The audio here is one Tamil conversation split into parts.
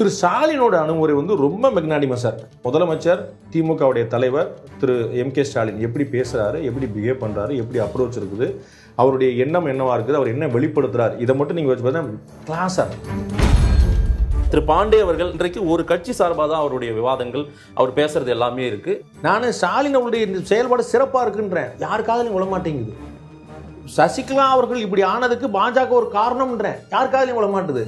திரு ஸ்டாலினோட அணுகுமுறை வந்து ரொம்ப மெக்னானிமஸாக இருக்கு முதலமைச்சர் திமுகவுடைய தலைவர் திரு எம் கே ஸ்டாலின் எப்படி பேசுகிறாரு எப்படி பிஹேவ் பண்ணுறாரு எப்படி அப்ரோச் இருக்குது அவருடைய எண்ணம் என்னவாக இருக்குது அவர் என்ன வெளிப்படுத்துறாரு இதை மட்டும் நீங்கள் வச்சு பார்த்தீங்கன்னா கிளாஸாக திரு பாண்டே அவர்கள் இன்றைக்கு ஒரு கட்சி சார்பாக தான் அவருடைய விவாதங்கள் அவர் பேசுறது எல்லாமே இருக்கு நான் ஸ்டாலின் அவருடைய செயல்பாடு சிறப்பாக இருக்குன்றேன் யாருக்காக விழ மாட்டேங்குது சசிகலா அவர்கள் இப்படி ஆனதுக்கு பாஜக ஒரு காரணம்ன்றேன் யாருக்காக விழ மாட்டுது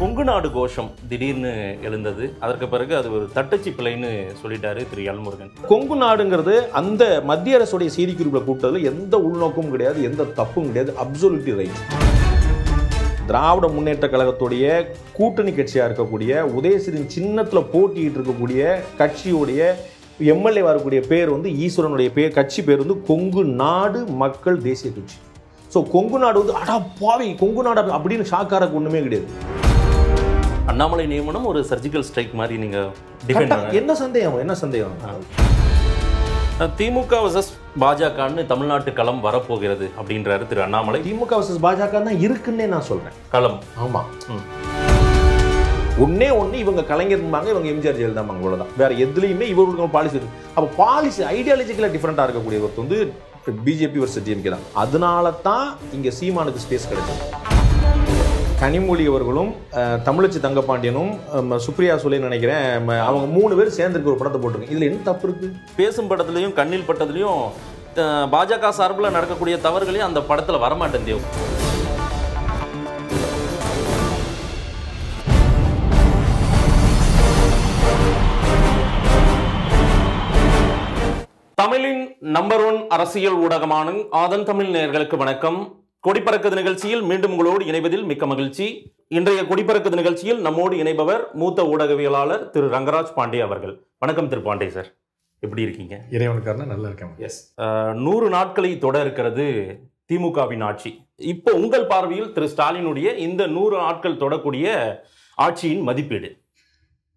கொங்கு நாடு கோஷம் திடீர்னு எழுந்தது அதற்கு பிறகு அது ஒரு தட்டச்சி பிள்ளைன்னு சொல்லிட்டாரு திரு எல்முருகன் கொங்கு நாடுங்கிறது அந்த மத்திய அரசுடைய செய்திக்குறிப்பில் கூப்பிட்டதில் எந்த உள்நோக்கமும் கிடையாது எந்த தப்பும் கிடையாது அப்சொலுட்டி ரைட் திராவிட முன்னேற்ற கழகத்துடைய கூட்டணி கட்சியாக இருக்கக்கூடிய உதயசிரின் சின்னத்தில் போட்டிட்டு இருக்கக்கூடிய கட்சியுடைய எம்எல்ஏ வரக்கூடிய பேர் வந்து ஈஸ்வரனுடைய பேர் கட்சி பேர் வந்து கொங்கு நாடு மக்கள் தேசிய கட்சி ஸோ கொங்கு நாடு வந்து அடா பாவி கொங்கு நாடு அப்படின்னு ஷாக்காரக்கு ஒன்றுமே கிடையாது அண்ணாமலை நியமனம் ஒரு சர்ஜிக்கல் ஸ்ட்ரைக் மாதிரி நீங்க என்ன சந்தேகம் என்ன சந்தேகம் திமுக வர்சஸ் பாஜகன்னு தமிழ்நாட்டு களம் வரப்போகிறது அப்படின்றாரு திரு அண்ணாமலை திமுக வர்சஸ் பாஜக தான் இருக்குன்னே நான் சொல்றேன் களம் ஆமா ஒன்னே ஒன்று இவங்க கலைஞர் இருப்பாங்க இவங்க எம்ஜிஆர் ஜெயலலிதாமாங்க அவ்வளோதான் வேற எதுலையுமே இவர்களுக்கு பாலிசி இருக்கு அப்போ பாலிசி ஐடியாலஜிக்கலாக டிஃப்ரெண்ட்டாக ஒருத்தர் வந்து பிஜேபி வர்சஸ் டிஎம்கே தான் அதனால தான் இங்கே சீமானுக்கு ஸ்பேஸ் கிடைக்கும் கனிமொழி அவர்களும் தமிழச்சி தங்கப்பாண்டியனும் சுப்ரியா சொல்லி நினைக்கிறேன் அவங்க மூணு பேர் சேர்ந்துருக்கு ஒரு படத்தை போட்டிருக்கு இதில் என்ன தப்பு இருக்கு பேசும் படத்துலையும் கண்ணில் பட்டத்துலையும் பாஜக சார்பில் நடக்கக்கூடிய தவறுகளையும் அந்த படத்தில் வரமாட்டேன் தேவ் தமிழின் நம்பர் ஒன் அரசியல் ஊடகமான ஆதன் தமிழ் நேர்களுக்கு வணக்கம் கொடிப்பறக்குது நிகழ்ச்சியில் மீண்டும் உங்களோடு இணைவதில் மிக்க மகிழ்ச்சி இன்றைய கொடிப்பறக்குது நிகழ்ச்சியில் நம்மோடு இணைபவர் மூத்த ஊடகவியலாளர் திரு ரங்கராஜ் பாண்டே அவர்கள் வணக்கம் திரு பாண்டே சார் எப்படி இருக்கீங்க இறைவனுக்காரன நல்லா இருக்கேன் எஸ் நூறு நாட்களை தொட இருக்கிறது திமுகவின் ஆட்சி இப்போ உங்கள் பார்வையில் திரு ஸ்டாலினுடைய இந்த நூறு நாட்கள் தொடக்கூடிய ஆட்சியின் மதிப்பீடு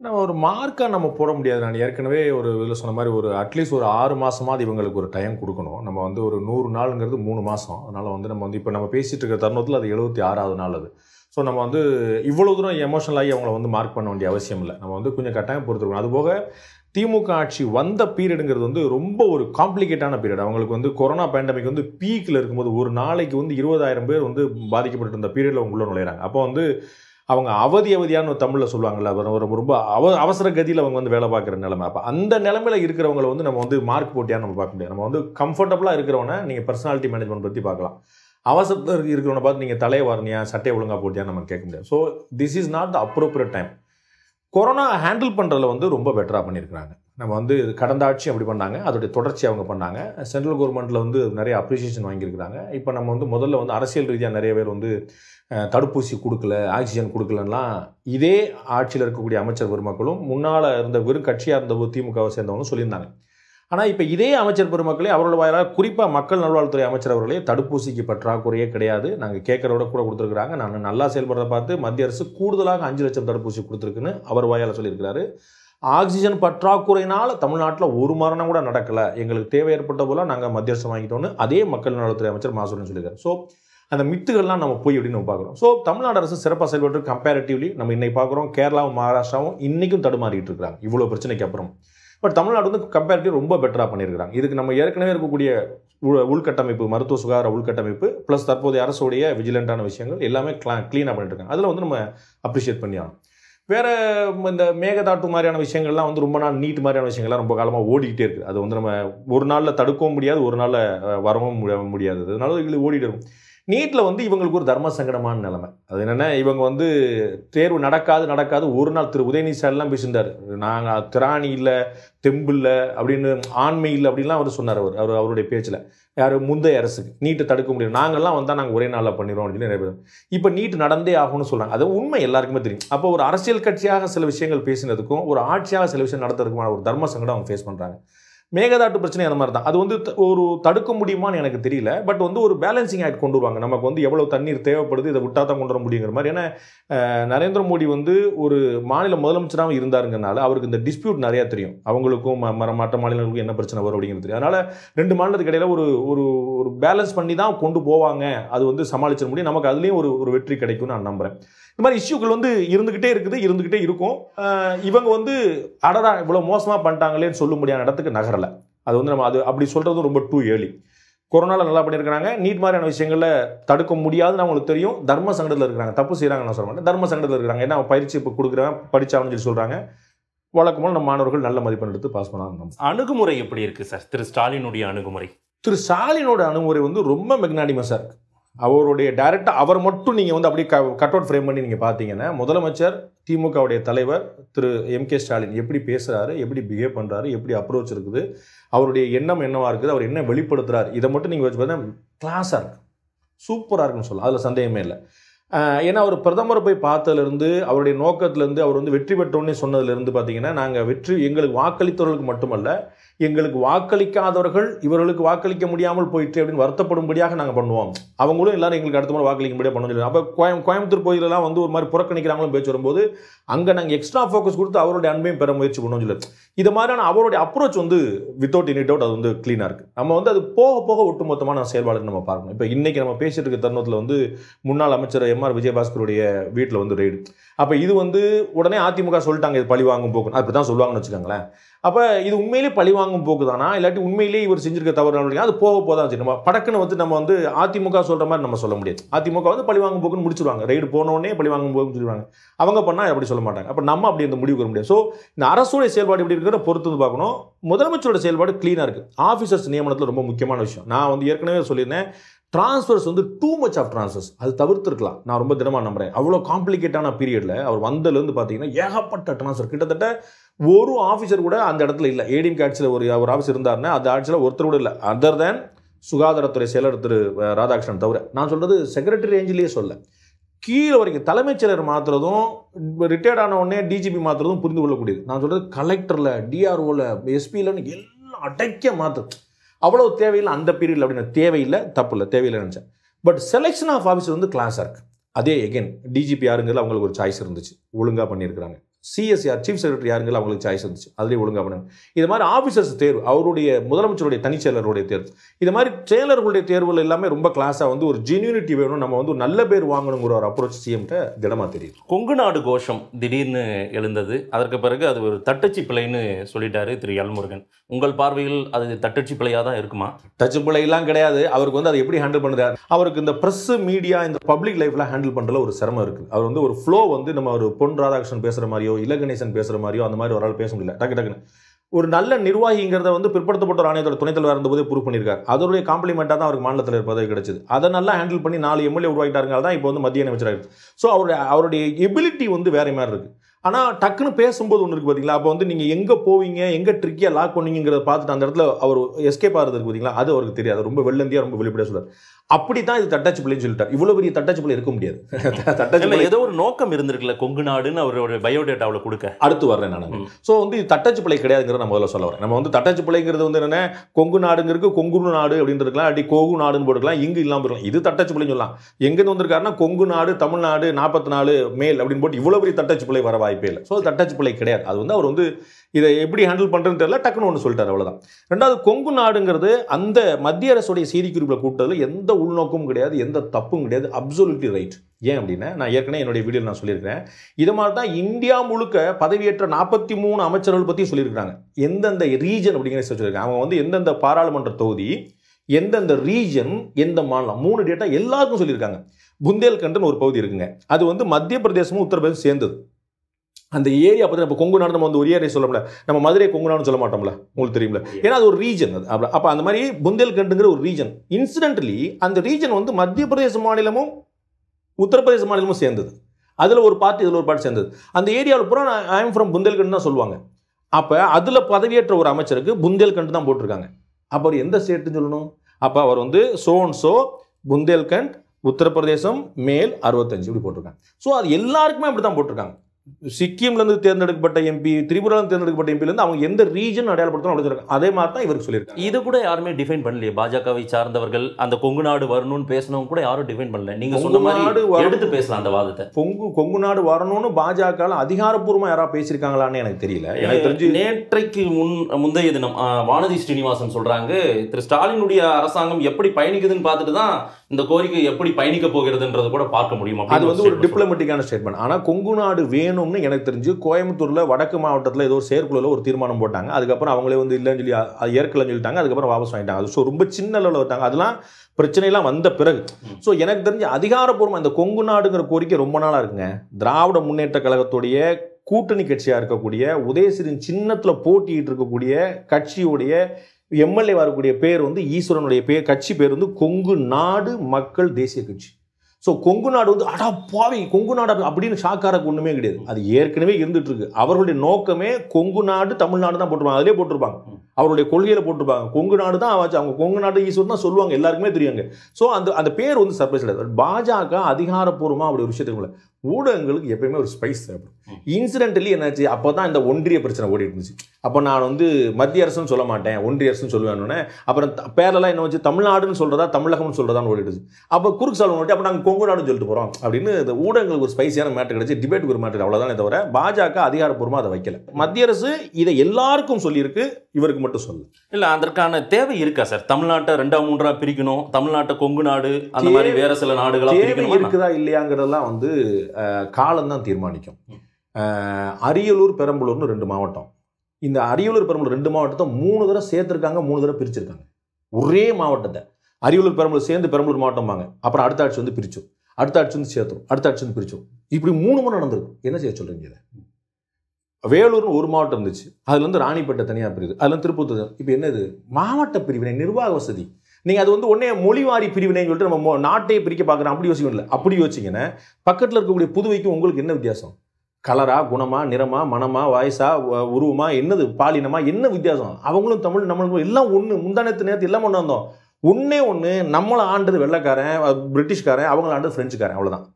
நம்ம ஒரு மார்க்காக நம்ம போட முடியாது நான் ஏற்கனவே ஒரு இதில் சொன்ன மாதிரி ஒரு அட்லீஸ்ட் ஒரு ஆறு மாதமாவது இவங்களுக்கு ஒரு டைம் கொடுக்கணும் நம்ம வந்து ஒரு நூறு நாளுங்கிறது மூணு மாதம் அதனால் வந்து நம்ம வந்து இப்போ நம்ம பேசிகிட்டு இருக்கிற தருணத்தில் அது எழுபத்தி ஆறாவது நாள் அது ஸோ நம்ம வந்து இவ்வளோ தூரம் எமோஷனலாகி அவங்கள வந்து மார்க் பண்ண வேண்டிய அவசியம் இல்லை நம்ம வந்து கொஞ்சம் கட்டாயம் பொறுத்துருக்கணும் அதுபோக திமுக ஆட்சி வந்த பீரியடுங்கிறது வந்து ரொம்ப ஒரு காம்ப்ளிகேட்டான பீரியட் அவங்களுக்கு வந்து கொரோனா பேண்டமிக் வந்து பீக்கில் இருக்கும்போது ஒரு நாளைக்கு வந்து இருபதாயிரம் பேர் வந்து பாதிக்கப்பட்டு இருந்த பீரியடில் உள்ளே நுழையிறாங்க அப்போ வந்து அவங்க அவதி ஒரு தமிழில் சொல்லுவாங்கள்ல ரொம்ப ரொம்ப அவ அவசர கதியில் அவங்க வந்து வேலை பார்க்குற நிலமை அப்போ அந்த நிலமையில் இருக்கிறவங்கள வந்து நம்ம வந்து மார்க் போட்டியாக நம்ம பார்க்க முடியாது நம்ம வந்து கம்ஃபர்டபுளாக இருக்கிறவன நீங்கள் பர்சனாலிட்டி மேனேஜ்மெண்ட் பற்றி பார்க்கலாம் அவசரத்தில் இருக்கிறவனை பார்த்து நீங்கள் தலையை வரணியா சட்டையை ஒழுங்காக போட்டியா நம்ம கேட்க முடியாது so this is not the appropriate time corona handle பண்ணுறதுல வந்து ரொம்ப பெட்டராக பண்ணியிருக்கிறாங்க நம்ம வந்து கடந்த ஆட்சி அப்படி பண்ணாங்க அதோடைய தொடர்ச்சி அவங்க பண்ணாங்க சென்ட்ரல் கவர்மெண்ட்டில் வந்து நிறைய அப்ரிசியேஷன் வாங்கியிருக்கிறாங்க இப்போ நம்ம வந்து முதல்ல வந்து அரசியல் ரீதியாக நிறைய பேர் வந்து தடுப்பூசி கொடுக்கல ஆக்சிஜன் கொடுக்கலன்னா இதே ஆட்சியில் இருக்கக்கூடிய அமைச்சர் பெருமக்களும் முன்னால் இருந்த வெறும் கட்சியாக இருந்த திமுகவை சேர்ந்தவங்களும் சொல்லியிருந்தாங்க ஆனால் இப்போ இதே அமைச்சர் பெருமக்களே அவரோட வாயிலாக குறிப்பாக மக்கள் நல்வாழ்வுத்துறை அமைச்சர் அவர்களே தடுப்பூசிக்கு பற்றாக்குறையே கிடையாது நாங்கள் விட கூட கொடுத்துருக்குறாங்க நாங்கள் நல்லா செயல்படுறத பார்த்து மத்திய அரசு கூடுதலாக அஞ்சு லட்சம் தடுப்பூசி கொடுத்துருக்குன்னு அவர் வாயால் சொல்லியிருக்கிறாரு ஆக்சிஜன் பற்றாக்குறையினால் தமிழ்நாட்டில் ஒரு மரணம் கூட நடக்கலை எங்களுக்கு தேவை ஏற்பட்ட போல நாங்கள் மத்திய அரசு வாங்கிட்டோம்னு அதே மக்கள் நலத்துறை அமைச்சர் மாசூரன் சொல்லியிருக்காரு ஸோ அந்த மித்துகள்லாம் நம்ம போய் அப்படின்னு நம்ம பார்க்குறோம் ஸோ தமிழ்நாடு அரசு சிறப்பாக செயல்பட்டு கம்பேரிட்டிவ்லி நம்ம இன்னைக்கு பார்க்குறோம் கேரளாவும் மகாராஷ்டிராவும் இன்றைக்கும் தடுமாறிட்டு இருக்காங்க இவ்வளோ பிரச்சனைக்கு அப்புறம் பட் தமிழ்நாடு வந்து கம்பேரிட்டிவ் ரொம்ப பெட்டராக பண்ணியிருக்கிறாங்க இதுக்கு நம்ம ஏற்கனவே இருக்கக்கூடிய உள்கட்டமைப்பு மருத்துவ சுகாதார உள்கட்டமைப்பு ப்ளஸ் தற்போதைய அரசுடைய விஜிலண்டான விஷயங்கள் எல்லாமே க்ளா க்ளீனாக பண்ணிட்டு இருக்காங்க அதில் வந்து நம்ம அப்ரிஷியேட் பண்ணியாகணும் வேறு இந்த மேகதாட்டு மாதிரியான விஷயங்கள்லாம் வந்து ரொம்ப நாள் நீட் மாதிரியான விஷயங்கள்லாம் ரொம்ப காலமாக ஓடிக்கிட்டே இருக்குது அது வந்து நம்ம ஒரு நாளில் தடுக்கவும் முடியாது ஒரு நாளில் வரவும் முடியாது அதனால இது ஓடிட்டு இருக்கும் நீட்டில் வந்து இவங்களுக்கு ஒரு தர்ம சங்கடமான நிலைமை அது என்னென்னா இவங்க வந்து தேர்வு நடக்காது நடக்காது ஒரு நாள் திரு உதயநிதி சார்லாம் பேசியிருந்தார் நாங்கள் திராணி இல்லை தெம்பு இல்லை அப்படின்னு ஆண்மை இல்லை அப்படின்லாம் அவர் சொன்னார் அவர் அவர் அவருடைய பேச்சில் யார் முந்தைய அரசுக்கு நீட்டை தடுக்க முடியும் நாங்கள்லாம் வந்தால் நாங்கள் ஒரே நாளில் பண்ணிடுவோம் அப்படின்னு நிறைய பேர் இப்போ நீட் நடந்தே ஆகணும்னு சொல்கிறாங்க அது உண்மை எல்லாருக்குமே தெரியும் அப்போ ஒரு அரசியல் கட்சியாக சில விஷயங்கள் பேசினதுக்கும் ஒரு ஆட்சியாக சில விஷயம் நடத்துறதுக்குமான ஒரு தர்ம சங்கடம் அவங்க ஃபேஸ் பண்ணுறாங்க மேகதாட்டு பிரச்சனை அந்த மாதிரி தான் அது வந்து ஒரு தடுக்க முடியுமான்னு எனக்கு தெரியல பட் வந்து ஒரு பேலன்சிங் ஆக்ட் கொண்டு வருவாங்க நமக்கு வந்து எவ்வளோ தண்ணீர் தேவைப்படுது இதை விட்டா தான் கொண்டு வர முடியுங்கிற மாதிரி ஏன்னா நரேந்திர மோடி வந்து ஒரு மாநில முதலமைச்சராகவும் இருந்தாருங்கனால அவருக்கு இந்த டிஸ்பியூட் நிறையா தெரியும் அவங்களுக்கும் மற்ற மாநிலங்களுக்கும் என்ன பிரச்சனை வரும் அப்படிங்கிறது தெரியும் அதனால் ரெண்டு மாநிலத்துக்கு இடையில ஒரு ஒரு ஒரு பேலன்ஸ் பண்ணி தான் கொண்டு போவாங்க அது வந்து சமாளிச்சிட முடியும் நமக்கு அதுலேயும் ஒரு ஒரு வெற்றி கிடைக்கும்னு நான் நம்புகிறேன் இந்த மாதிரி இஷ்யூக்கள் வந்து இருந்துக்கிட்டே இருக்குது இருந்துக்கிட்டே இருக்கும் இவங்க வந்து அடதான் இவ்வளோ மோசமாக பண்ணிட்டாங்களேன்னு சொல்லும்படியான இடத்துக்கு நகரம் அது வந்து நம்ம அது அப்படி சொல்கிறதும் ரொம்ப டூ ஏர்லி கொரோனாவில் நல்லா பண்ணியிருக்கிறாங்க நீட் மாதிரியான விஷயங்களில் தடுக்க முடியாதுன்னு அவங்களுக்கு தெரியும் தர்ம சங்கடத்தில் இருக்கிறாங்க தப்பு செய்கிறாங்க நான் சொல்ல மாட்டேன் தர்ம சங்கடத்தில் இருக்கிறாங்க ஏன்னா பயிற்சி இப்போ கொடுக்குறேன் படித்தாங்கன்னு சொல்லி சொல்கிறாங்க வழக்கமாக நம்ம மாணவர்கள் நல்ல மதிப்பெண் எடுத்து பாஸ் பண்ணாங்க அணுகுமுறை எப்படி இருக்குது சார் திரு ஸ்டாலினுடைய அணுகுமுறை திரு ஸ்டாலினோட அணுகுமுறை வந்து ரொம்ப மெக்னாடிமஸாக இருக்குது அவருடைய டைரக்டாக அவர் மட்டும் நீங்கள் வந்து அப்படியே க கட் அவுட் ஃப்ரேம் பண்ணி நீங்கள் பார்த்தீங்கன்னா முதலமைச்சர் திமுகவுடைய தலைவர் திரு எம் கே ஸ்டாலின் எப்படி பேசுகிறாரு எப்படி பிஹேவ் பண்ணுறாரு எப்படி அப்ரோச் இருக்குது அவருடைய எண்ணம் என்னவாக இருக்குது அவர் என்ன வெளிப்படுத்துகிறார் இதை மட்டும் நீங்கள் வச்சு பார்த்தீங்கன்னா கிளாஸாக இருக்குது சூப்பராக இருக்குன்னு சொல்லலாம் அதில் சந்தேகமே இல்லை ஏன்னா அவர் பிரதமரை போய் பார்த்ததுலேருந்து அவருடைய நோக்கத்துலேருந்து அவர் வந்து வெற்றி பெற்றோன்னே சொன்னதுலேருந்து பார்த்தீங்கன்னா நாங்கள் வெற்றி எங்களுக்கு வாக்களித்தவர்களுக்கு மட்டுமல்ல எங்களுக்கு வாக்களிக்காதவர்கள் இவர்களுக்கு வாக்களிக்க முடியாமல் போயிட்டு அப்படின்னு வருத்தப்படும்படியாக நாங்கள் பண்ணுவோம் அவங்களும் எல்லாரும் எங்களுக்கு அடுத்த முறை முடியாது பண்ண சொல்லி அப்போ கோயம் கோயம்புத்தூர் பகுதியிலலாம் வந்து ஒரு மாதிரி புறக்கணிக்கிறாங்களும் பேச்சு வரும்போது அங்கே நாங்கள் எக்ஸ்ட்ரா ஃபோக்கஸ் கொடுத்து அவருடைய அன்பையும் பெற முயற்சி பண்ணோம் சொல்லி இது மாதிரியான அவருடைய அப்ரோச் வந்து வித்தவுட் இனிட் அவுட் அது வந்து க்ளீனாக இருக்குது நம்ம வந்து அது போக போக ஒட்டுமொத்தமான செயல்பாடு நம்ம பார்க்கணும் இப்போ இன்றைக்கி நம்ம பேசிட்டு இருக்க தருணத்தில் வந்து முன்னாள் அமைச்சர் எம்ஆர் விஜயபாஸ்கருடைய வீட்டில் வந்து ரெய்டு அப்போ இது வந்து உடனே அதிமுக சொல்லிட்டாங்க இது பழி வாங்கும் போக்குன்னு அப்படி தான் சொல்லுவாங்கன்னு வச்சுக்கோங்களேன் அப்போ இது உண்மையிலே பழிவாங்கும் போக்கு தானா இல்லாட்டி உண்மையிலேயே இவர் செஞ்சிருக்க தவறு அது போக போதான் வச்சு நம்ம படக்குன்னு வந்து நம்ம வந்து அதிமுக சொல்கிற மாதிரி நம்ம சொல்ல முடியாது அதிமுக வந்து பழிவாங்கும் போக்குன்னு முடிச்சிருவாங்க ரைடு போனோடனே பழிவாங்கும் போகுன்னு சொல்லிடுவாங்க அவங்க பண்ணால் அப்படி சொல்ல மாட்டாங்க அப்போ நம்ம அப்படி இந்த முடிவு வர முடியாது ஸோ இந்த அரசுடைய செயல்பாடு எப்படி இருக்கிற பொறுத்து வந்து பார்க்கணும் முதலமைச்சரோட செயல்பாடு க்ளீனாக இருக்குது ஆஃபீஸர்ஸ் நியமனத்தில் ரொம்ப முக்கியமான விஷயம் நான் வந்து ஏற்கனவே சொல்லியிருந்தேன் டிரான்ஸ்ஃபர்ஸ் வந்து டூ மச் ஆஃப் டிரான்ஸ்ஃபர்ஸ் அது தவிர்த்துருக்கலாம் நான் ரொம்ப தினமாக நம்புறேன் அவ்வளோ காம்ப்ளிகேட்டான பீரியடில் அவர் வந்ததுலேருந்து பார்த்தீங்கன்னா ஏகப்பட்ட டிரான்ஸ்ஃபர் கிட்டத்தட்ட ஒரு ஆஃபீஸர் கூட அந்த இடத்துல இல்லை ஏடிஎம் கேட்சில் ஒரு ஒரு ஆஃபீஸ் இருந்தார்னா அந்த ஆட்சியில் ஒருத்தர் கூட இல்லை அதர் தேன் சுகாதாரத்துறை செயலர் திரு ராதாகிருஷ்ணன் தவிர நான் சொல்கிறது செக்ரட்டரி ரேஞ்சிலேயே சொல்ல கீழே வரைக்கும் தலைமைச் செயலர் மாற்றுறதும் ரிட்டையர்ட் ஆன உடனே டிஜிபி மாத்துறதும் புரிந்து கொள்ளக்கூடியது நான் சொல்கிறது கலெக்டரில் டிஆர்ஓவில் எஸ்பியிலன்னு எல்லாம் அடைக்க மாற்று அவ்வளோ தேவையில்லை அந்த பீரியடில் அப்படின்னு தேவையில்லை தப்பு இல்லை தேவையில்லை நினச்சேன் பட் செலெக்ஷன் ஆஃப் ஆஃபீஸர் வந்து கிளாஸாக இருக்குது அதே எகெயின் டிஜிபி யாருங்கிறது அவங்களுக்கு ஒரு சாய்ஸ் இருந்துச்சு ஒழுங்காக பண்ணியிருக்கிறாங்க சிஎஸ்ஆர் சீஃப் செக்ரட்டரி யாருங்களா அவங்களுக்கு சாய்ஸ் இருந்துச்சு அதுலேயே ஒழுங்காக பண்ணுங்க இது மாதிரி ஆஃபீஸர்ஸ் தேர்வு அவருடைய முதலமைச்சருடைய தனிச்செயலருடைய தேர்வு இது மாதிரி செயலர்களுடைய தேர்வுகள் எல்லாமே ரொம்ப கிளாஸாக வந்து ஒரு ஜென்யூனிட்டி வேணும் நம்ம வந்து நல்ல பேர் வாங்கணுங்கிற ஒரு அப்ரோச் சிஎம்கிட்ட திடமாக தெரியுது கொங்கு நாடு கோஷம் திடீர்னு எழுந்தது அதற்கு பிறகு அது ஒரு தட்டச்சி பிழைன்னு சொல்லிட்டாரு திரு எல்முருகன் உங்கள் பார்வையில் அது தட்டச்சி பிழையாக தான் இருக்குமா தச்சு பிழையெல்லாம் கிடையாது அவருக்கு வந்து அதை எப்படி ஹேண்டில் பண்ணுறாரு அவருக்கு இந்த ப்ரெஸ் மீடியா இந்த பப்ளிக் லைஃப்லாம் ஹேண்டில் பண்ணுறதுல ஒரு சிரமம் இருக்குது அவர் வந்து ஒரு ஃப்ளோ வந்து நம்ம ஒரு பொன் ராதாகிருஷ்ணன் பேசுகிற மாதிரியோ மாதிரியோ கணேசன் பேசுகிற மாதிரியோ அந்த மாதிரி ஒரு ஆள் பேச முடியல டக்கு டக்குன்னு ஒரு நல்ல நிர்வாகிங்கிறத வந்து பிற்படுத்தப்பட்ட ஒரு ஆணையத்தோட துணைத் தலைவர் இருந்தபோதே ப்ரூவ் பண்ணியிருக்காரு அதோடைய காம்ப்ளிமெண்ட்டாக தான் அவருக்கு மாநிலத்தில் தலைவர் பதவி கிடைச்சது அதை நல்லா ஹேண்டில் பண்ணி நாலு எம்எல்ஏ உருவாக்கிட்டாருங்க தான் இப்போ வந்து மத்திய அமைச்சராக ஸோ அவருடைய அவருடைய எபிலிட்டி வந்து வேறு மாதிரி இருக்குது ஆனால் டக்குன்னு பேசும்போது ஒன்று இருக்குது பார்த்தீங்களா அப்போ வந்து நீங்கள் எங்கே போவீங்க எங்கே ட்ரிக்கியாக லாக் பண்ணுவீங்கிறத பார்த்துட்டு அந்த இடத்துல அவர் எஸ்கேப் ஆகிறதுக்கு பார்த்தீங்களா அது அவருக்கு தெரியாது ரொம்ப வெள்ளந்தியாக ரொம்ப வெளிப்படையாக சொல்கிறார் அப்படி தான் இது தட்டாச்சு பிள்ளைன்னு சொல்லிட்டார் இவ்வளவு பெரிய தட்டாச்சு பிள்ளை இருக்க முடியாது தட்டாச்சு ஏதோ ஒரு நோக்கம் இருந்திருக்குல்ல கொங்கு நாடுன்னு அவரோட பயோடேட்டாவில் கொடுக்க அடுத்து வர்றேன் நான் ஸோ வந்து இது தட்டாச்சு பிள்ளை கிடையாதுங்கிறத நான் முதல்ல சொல்ல வரேன் நம்ம வந்து தட்டாச்சு பிள்ளைங்கிறது வந்து என்ன கொங்கு நாடுங்கிறது கொங்கு நாடு அப்படின்னு இருக்கலாம் அப்படி கோகு நாடுன்னு போட்டுக்கலாம் இங்கு இல்லாமல் இருக்கலாம் இது தட்டாச்சு பிள்ளைன்னு சொல்லலாம் எங்கேருந்து வந்திருக்காருன்னா கொங்கு நாடு தமிழ்நாடு நாற்பத்தி நாலு மேல் அப்படின்னு போட்டு இவ்வளோ பெரிய தட்டாச்சு பிள்ளை வர வாய்ப்பே இல்லை ஸோ தட்டாச்சு பிள்ளை கிடையாது அது வந்து அவர் வந்து இதை எப்படி ஹேண்டில் பண்ணுறதுன்னு தெரியல டக்குன்னு ஒன்று சொல்லிட்டார் அவ்வளோதான் ரெண்டாவது கொங்கு நாடுங்கிறது அந்த மத்திய அரசுடைய செய்திக்குறிப்பில் கூட்டத்தில் எந்த உள்நோக்கமும் கிடையாது எந்த தப்பும் கிடையாது அப்சொலுட்லி ரைட் ஏன் அப்படின்னா நான் ஏற்கனவே என்னுடைய வீடியோ நான் சொல்லியிருக்கிறேன் இது மாதிரி தான் இந்தியா முழுக்க பதவியேற்ற நாற்பத்தி மூணு அமைச்சர்கள் பற்றி சொல்லியிருக்காங்க எந்தெந்த ரீஜன் அப்படிங்கிற சொல்லியிருக்காங்க அவங்க வந்து எந்தெந்த பாராளுமன்ற தொகுதி எந்தெந்த ரீஜன் எந்த மாநிலம் மூணு டேட்டா எல்லாருக்கும் சொல்லியிருக்காங்க புந்தேல்கண்டுன்னு ஒரு பகுதி இருக்குங்க அது வந்து மத்திய பிரதேசமும் உத்தரப்பிரதேசம் சேர்ந்தது அந்த ஏரியா பற்றி நம்ம கொங்கு நாடு நம்ம வந்து ஒரு ஏரியா சொல்லல நம்ம மதுரை கொங்கு நாடு சொல்ல மாட்டோம்ல உங்களுக்கு தெரியும்ல ஏன்னா அது ஒரு ரீஜன் அது அப்போ அந்த மாதிரி புந்தேல்கண்டுங்கிற ஒரு ரீஜன் இன்சிடென்ட்லி அந்த ரீஜன் வந்து மத்திய பிரதேச மாநிலமும் உத்தரப்பிரதேச மாநிலமும் சேர்ந்தது அதில் ஒரு பார்ட்டி இதில் ஒரு பார்ட்டி சேர்ந்தது அந்த ஏரியாவில் பூரா ஐ ஃப்ரம் புந்தேல்கண்ட் தான் சொல்லுவாங்க அப்போ அதில் பதவியேற்ற ஒரு அமைச்சருக்கு புந்தேல்கண்ட் தான் போட்டிருக்காங்க அப்போ அவர் எந்த ஸ்டேட்டுன்னு சொல்லணும் அப்போ அவர் வந்து சோன்சோ புந்தேல்கண்ட் உத்தரப்பிரதேசம் மேல் அறுபத்தஞ்சு இப்படி போட்டிருக்காங்க ஸோ அது எல்லாருக்குமே அப்படி தான் போட்டிருக்காங்க சிக்கிம்லேருந்து தேர்ந்தெடுக்கப்பட்ட எம்பி திரிபுராலேருந்து தேர்ந்தெடுக்கப்பட்ட எம்பிலேருந்து அவங்க எந்த ரீஜன் அடையாளப்படுத்தணும் அடைஞ்சிருக்காங்க அதே மாதிரி தான் இவருக்கு சொல்லியிருக்காங்க இது கூட யாருமே டிஃபைன் பண்ணலையே பாஜகவை சார்ந்தவர்கள் அந்த கொங்கு நாடு வரணும்னு பேசணும் கூட யாரும் டிஃபைன் பண்ணல நீங்க சொன்ன மாதிரி எடுத்து பேசலாம் அந்த வாதத்தை கொங்கு கொங்கு நாடு வரணும்னு பாஜக அதிகாரப்பூர்வமா யாராவது பேசியிருக்காங்களான்னு எனக்கு தெரியல எனக்கு தெரிஞ்சு நேற்றைக்கு முன் முந்தைய தினம் வானதி ஸ்ரீனிவாசன் சொல்றாங்க திரு ஸ்டாலினுடைய அரசாங்கம் எப்படி பயணிக்குதுன்னு பார்த்துட்டு தான் இந்த கோரிக்கை எப்படி பயணிக்க போகிறதுன்றது கூட பார்க்க முடியும் அது வந்து ஒரு டிப்ளமெட்டிக்கான ஸ்டேட்மெண்ட் ஆனா கொங்கு நாடு வேணும் வேணும்னு எனக்கு தெரிஞ்சு கோயம்புத்தூரில் வடக்கு மாவட்டத்தில் ஏதோ ஒரு செயற்குழுவில் ஒரு தீர்மானம் போட்டாங்க அதுக்கப்புறம் அவங்களே வந்து இல்லைன்னு சொல்லி அது ஏற்கலன்னு சொல்லிட்டாங்க அதுக்கப்புறம் வாபஸ் வாங்கிட்டாங்க அது ஸோ ரொம்ப சின்ன அளவில் வட்டாங்க அதெல்லாம் பிரச்சனைலாம் வந்த பிறகு ஸோ எனக்கு தெரிஞ்சு அதிகாரப்பூர்வம் இந்த கொங்கு நாடுங்கிற கோரிக்கை ரொம்ப நாளாக இருக்குங்க திராவிட முன்னேற்ற கழகத்துடைய கூட்டணி கட்சியாக இருக்கக்கூடிய உதயசிரின் சின்னத்தில் போட்டியிட்டு இருக்கக்கூடிய கட்சியுடைய எம்எல்ஏ வரக்கூடிய பேர் வந்து ஈஸ்வரனுடைய பேர் கட்சி பேர் வந்து கொங்கு நாடு மக்கள் தேசிய கட்சி ஸோ கொங்கு நாடு வந்து அடா பாவி கொங்கு நாடு அப்படின்னு ஷாக்காரக்கு ஒன்றுமே கிடையாது அது ஏற்கனவே இருந்துட்டு இருக்கு அவர்களுடைய நோக்கமே கொங்கு நாடு தமிழ்நாடு தான் போட்டிருப்பாங்க அதிலே போட்டிருப்பாங்க அவருடைய கொள்கையில் போட்டிருப்பாங்க கொங்கு நாடு தான் ஆச்சு அவங்க கொங்கு நாடு ஈஸ்வர் தான் சொல்லுவாங்க எல்லாருக்குமே தெரியுங்க ஸோ அந்த அந்த பேர் வந்து சர்ப்ரைஸ் இல்லை பாஜக அதிகாரப்பூர்வமாக அப்படி ஒரு விஷயத்துக்குள்ள ஊடகங்களுக்கு எப்பயுமே ஒரு ஸ்பைஸ் தேவைப்படும் இன்சிடென்டலி என்னாச்சு அப்போ தான் இந்த ஒன்றிய பிரச்சனை ஓடிட்டு இருந்துச்சு அப்போ நான் வந்து மத்திய அரசுன்னு சொல்ல மாட்டேன் ஒன்றிய அரசுன்னு சொல்லுவேன்னு அப்புறம் பேரெல்லாம் என்ன வச்சு தமிழ்நாடுன்னு சொல்கிறதா தமிழகம்னு சொல்கிறதான்னு ஓடிடுச்சு அப்போ குறுக்கு சாலம் ஓட்டி அப்போ நாங்கள் கொங்கு நாடுன்னு சொல்லிட்டு போகிறோம் அப்படின்னு இந்த ஊடகங்களுக்கு ஒரு ஸ்பைஸியான மேட்டர் கிடச்சி டிபேட்டுக்கு ஒரு மேட்டர் அவ்வளோதானே தவிர பாஜக அதிகாரப்பூர்வமாக அதை வைக்கல மத்திய அரசு இதை எல்லாருக்கும் சொல்லியிருக்கு இவருக்கு மட்டும் சொல்லு இல்லை அதற்கான தேவை இருக்கா சார் தமிழ்நாட்டை ரெண்டாவது மூன்றாக பிரிக்கணும் தமிழ்நாட்டை கொங்கு நாடு அந்த மாதிரி வேற சில நாடுகளாக இருக்குதா இல்லையாங்கிறதெல்லாம் வந்து காலம்தான் தீர்மானிக்கும் அரியலூர் பெரம்பலூர்னு ரெண்டு மாவட்டம் இந்த அரியலூர் பெரம்பலூர் ரெண்டு மாவட்டத்தை மூணு தடவை சேர்த்துருக்காங்க மூணு தடவை பிரிச்சிருக்காங்க ஒரே மாவட்டத்தை அரியலூர் பெரம்பலூர் சேர்ந்து பெரம்பலூர் மாவட்டம் வாங்க அப்புறம் அடுத்த ஆட்சி வந்து பிரிச்சோம் அடுத்த ஆட்சி வந்து சேர்த்துரும் அடுத்த ஆட்சி வந்து பிரிச்சோம் இப்படி மூணு முறை நடந்திருக்கும் என்ன செய்ய சொல்கிறீங்க இதை வேலூர்னு ஒரு மாவட்டம் இருந்துச்சு அதுலேருந்து ராணிப்பேட்டை தனியாக பிரியுது அதுலேருந்து திருப்பூர் இப்போ என்னது மாவட்ட பிரிவினை நிர்வாக வசதி நீங்கள் அது வந்து ஒன்றே மொழிவாரி பிரிவினைன்னு சொல்லிட்டு நம்ம நாட்டையே பிரிக்க பார்க்குறோம் அப்படி யோசிக்கணும் இல்லை அப்படி யோசிச்சிங்கன்னா பக்கத்தில் இருக்கக்கூடிய புதுவைக்கும் உங்களுக்கு என்ன வித்தியாசம் கலரா குணமா நிறமா மனமா வாய்ஸா உருவமா என்னது பாலினமா என்ன வித்தியாசம் அவங்களும் தமிழ் நம்மளும் எல்லாம் ஒன்று முந்தானத்து நேரத்தில் எல்லாம் ஒன்று வந்தோம் ஒன்றே ஒன்று நம்மளை ஆண்டது வெள்ளைக்காரன் பிரிட்டிஷ்காரன் அவங்கள ஆண்டது ஃப்ரெஞ்சுக்காரன் அவ்வளோதான்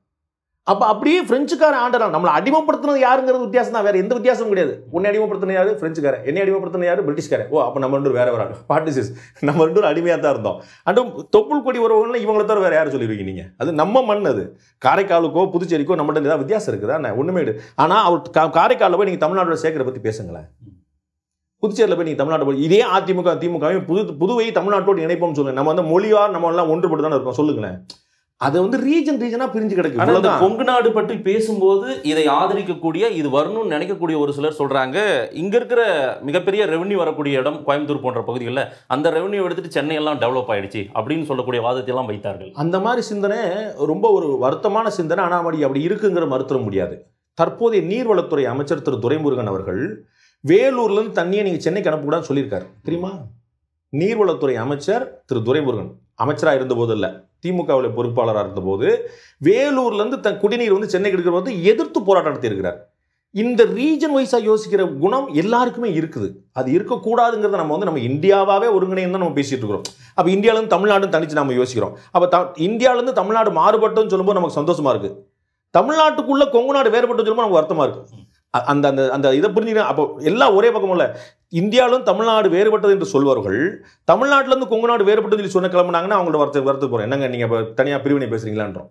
அப்போ அப்படியே ஃப்ரெஞ்சுக்காரன் ஆண்டனா நம்மளை அடிமைப்படுத்தினது யாருங்கிறது வித்தியாசம் தான் வேறு எந்த வித்தியாசமும் கிடையாது உன்னை அடிமைப்படுத்தின யாரு ஃப்ரெஞ்சுக்காரன் என்னை அடிமைப்படுத்தின யாரு பிரிட்டிஷ்காரன் ஓ அப்போ நம்ம ரெண்டு வேற வராங்க பார்ட்டிசிஸ் நம்ம ரெண்டு அடிமையாக தான் இருந்தோம் அண்டும் தொப்புள் கொடி உறவுகள்னு இவங்களை தவிர வேறு யார் சொல்லியிருக்கீங்க நீங்கள் அது நம்ம மண் அது காரைக்காலுக்கோ புதுச்சேரிக்கோ நம்மகிட்ட ஏதாவது வித்தியாசம் இருக்குதா ஒன்றுமே ஆனால் அவர் கா காரைக்காலில் போய் நீங்கள் தமிழ்நாட்டோட சேர்க்கிற பற்றி பேசுங்களேன் புதுச்சேரியில் போய் நீங்கள் தமிழ்நாட்டு போய் இதே அதிமுக திமுகவையும் புது புதுவை தமிழ்நாட்டோடு இணைப்போம்னு சொல்லுங்கள் நம்ம வந்து மொழியார் நம்ம எல்லாம் ஒன்றுபட்டு தானே இருக்கோம் சொல்லுங்களேன் அது வந்து ரீஜன் ரீஜனா பிரிஞ்சு கிடக்கு அதாவது கொங்கு நாடு பற்றி பேசும்போது இதை ஆதரிக்கக்கூடிய இது வரணும்னு நினைக்கக்கூடிய ஒரு சிலர் சொல்கிறாங்க இங்கே இருக்கிற மிகப்பெரிய ரெவன்யூ வரக்கூடிய இடம் கோயம்புத்தூர் போன்ற பகுதிகளில் அந்த ரெவன்யூ எடுத்துட்டு சென்னையெல்லாம் டெவலப் ஆயிடுச்சு அப்படின்னு சொல்லக்கூடிய வாதத்தையெல்லாம் வைத்தார்கள் அந்த மாதிரி சிந்தனை ரொம்ப ஒரு வருத்தமான சிந்தனை அனாமடி அப்படி இருக்குங்கிற மறுத்துட முடியாது தற்போதைய நீர்வளத்துறை அமைச்சர் திரு துரைமுருகன் அவர்கள் வேலூர்லேருந்து தண்ணியை நீங்கள் சென்னைக்கு அனுப்பக்கூடாதுன்னு சொல்லியிருக்காரு தெரியுமா நீர்வளத்துறை அமைச்சர் திரு துரைமுருகன் அமைச்சராக இருந்தபோது இல்லை திமுகவில் பொறுப்பாளராக இருந்தபோது வேலூர்லேருந்து தன் குடிநீர் வந்து சென்னைக்கு எடுக்கிற போது எதிர்த்து போராட்டம் நடத்தியிருக்கிறார் இந்த ரீஜன் வைஸாக யோசிக்கிற குணம் எல்லாருக்குமே இருக்குது அது இருக்கக்கூடாதுங்கிறத நம்ம வந்து நம்ம இந்தியாவாகவே ஒருங்கிணைந்து நம்ம பேசிகிட்டு இருக்கிறோம் அப்போ இந்தியாவிலேருந்து தமிழ்நாடும் தனித்து நம்ம யோசிக்கிறோம் அப்போ த இந்தியாவிலேருந்து தமிழ்நாடு மாறுபட்டுன்னு சொல்லும்போது நமக்கு சந்தோஷமாக இருக்குது தமிழ்நாட்டுக்குள்ளே கொங்கு நாடு வேறுபட்டுன்னு சொல்லும்போது நமக்கு வருத்தமாக இருக்குது அந்த அந்த அந்த இதை புரிஞ்சுக்கணும் அப்போ எல்லாம் ஒரே பக்கம் இல்லை இந்தியாவிலும் தமிழ்நாடு வேறுபட்டது என்று சொல்வார்கள் தமிழ்நாட்டிலேருந்து கொங்கு நாடு வேறுபட்டது சொல்லி சொன்ன கிளம்புனாங்கன்னா அவங்களோட வரத்துக்கு வரத்துக்கு போகிறோம் என்னங்க நீங்கள் இப்போ தனியாக பிரிவினை பேசுகிறீங்களான்றோம்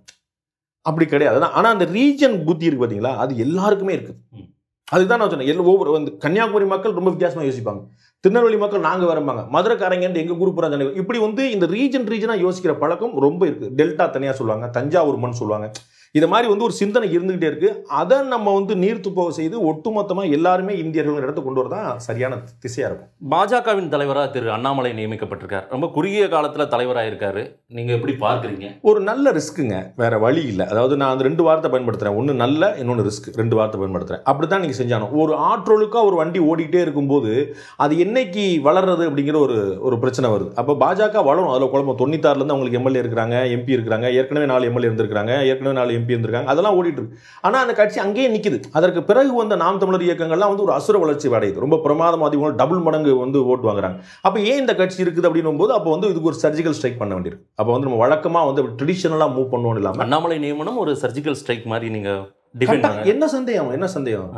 அப்படி கிடையாது ஆனால் அந்த ரீஜன் புத்தி இருக்குது பார்த்தீங்களா அது எல்லாருக்குமே இருக்குது அதுதான் நான் சொன்னேன் ஒவ்வொரு வந்து கன்னியாகுமரி மக்கள் ரொம்ப வித்தியாசமாக யோசிப்பாங்க திருநெல்வேலி மக்கள் நாங்கள் வரம்பாங்க மதுரைக்காரங்கன்னு எங்கள் குரூப் இப்படி வந்து இந்த ரீஜன் ரீஜனாக யோசிக்கிற பழக்கம் ரொம்ப இருக்குது டெல்டா தனியாக சொல்லுவாங்க தஞ்சாவூர் மண் சொல்லுவாங்க இது மாதிரி வந்து ஒரு சிந்தனை இருந்துகிட்டே இருக்கு அதை நம்ம வந்து நீர்த்து போக செய்து ஒட்டுமொத்தமாக எல்லாருமே இந்தியர்கள் இடத்து கொண்டு வரதான் சரியான திசையாக இருக்கும் பாஜகவின் தலைவராக திரு அண்ணாமலை நியமிக்கப்பட்டிருக்கார் ரொம்ப குறுகிய காலத்தில் தலைவராக இருக்காரு நீங்கள் எப்படி பார்க்குறீங்க ஒரு நல்ல ரிஸ்க்குங்க வேற வழி இல்லை அதாவது நான் அந்த ரெண்டு வார்த்தை பயன்படுத்துகிறேன் ஒன்று நல்ல இன்னொன்று ரிஸ்க் ரெண்டு வார்த்தை பயன்படுத்துகிறேன் அப்படி தான் நீங்கள் செஞ்சானோ ஒரு ஆற்றொழுக்காக ஒரு வண்டி ஓடிக்கிட்டே இருக்கும்போது அது என்னைக்கு வளர்றது அப்படிங்கிற ஒரு ஒரு பிரச்சனை வருது அப்போ பாஜக வளரும் அதில் குழம்பு தொண்ணூத்தாறுலேருந்து அவங்களுக்கு எம்எல்ஏ இருக்கிறாங்க எம்பி இருக்கிறாங்க ஏற்கனவே நாலு எம்எல்ஏ இருந்திருக்கிறாங்க ஏற்கனவே நாலு எம்பி எம்பி இருந்திருக்காங்க அதெல்லாம் ஓடிட்டு இருக்கு ஆனால் அந்த கட்சி அங்கேயே நிற்கிது அதற்கு பிறகு வந்த நாம் தமிழர் இயக்கங்கள்லாம் வந்து ஒரு அசுர வளர்ச்சி அடையுது ரொம்ப பிரமாதம் அதிகமாக டபுள் மடங்கு வந்து ஓட்டு வாங்குறாங்க அப்போ ஏன் இந்த கட்சி இருக்குது அப்படின்னும் போது அப்போ வந்து இதுக்கு ஒரு சர்ஜிக்கல் ஸ்ட்ரைக் பண்ண வேண்டியிருக்கு அப்போ வந்து நம்ம வழக்கமாக வந்து ட்ரெடிஷனலாக மூவ் பண்ணுவோம் இல்லாமல் அண்ணாமலை நியமனம் ஒரு சர்ஜிக்கல் ஸ்ட்ரைக் மாதிரி நீங்கள் என்ன சந்தேகம் என்ன சந்தேகம்